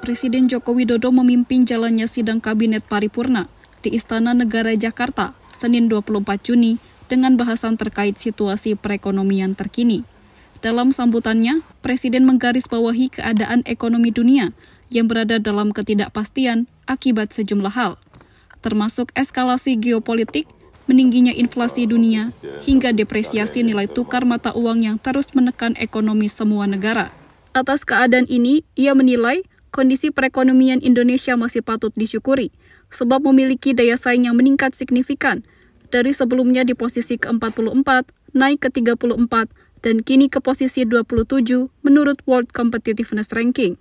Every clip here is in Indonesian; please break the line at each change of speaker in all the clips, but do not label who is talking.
Presiden Joko Widodo memimpin jalannya sidang Kabinet Paripurna di Istana Negara Jakarta, Senin 24 Juni, dengan bahasan terkait situasi perekonomian terkini. Dalam sambutannya, Presiden menggarisbawahi keadaan ekonomi dunia yang berada dalam ketidakpastian akibat sejumlah hal, termasuk eskalasi geopolitik, meningginya inflasi dunia, hingga depresiasi nilai tukar mata uang yang terus menekan ekonomi semua negara. Atas keadaan ini, ia menilai kondisi perekonomian Indonesia masih patut disyukuri, sebab memiliki daya saing yang meningkat signifikan, dari sebelumnya di posisi ke-44, naik ke 34, dan kini ke posisi 27 menurut World Competitiveness Ranking.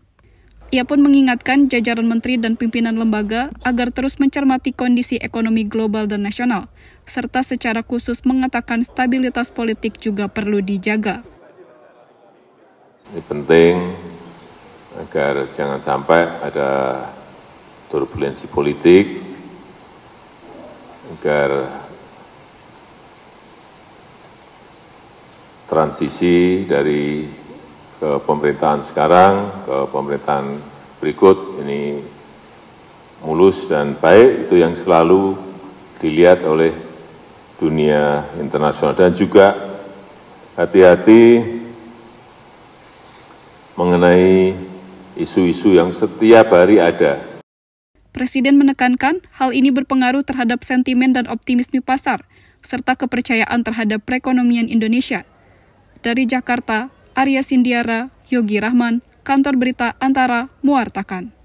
Ia pun mengingatkan jajaran menteri dan pimpinan lembaga agar terus mencermati kondisi ekonomi global dan nasional, serta secara khusus mengatakan stabilitas politik juga perlu dijaga.
Ini penting agar jangan sampai ada turbulensi politik, agar transisi dari ke pemerintahan sekarang ke pemerintahan berikut ini mulus dan baik itu yang selalu dilihat oleh dunia internasional dan juga hati-hati mengenai isu-isu yang setiap hari ada.
Presiden menekankan hal ini berpengaruh terhadap sentimen dan optimisme pasar, serta kepercayaan terhadap perekonomian Indonesia. Dari Jakarta, Arya Sindiara, Yogi Rahman, Kantor Berita Antara, Muartakan.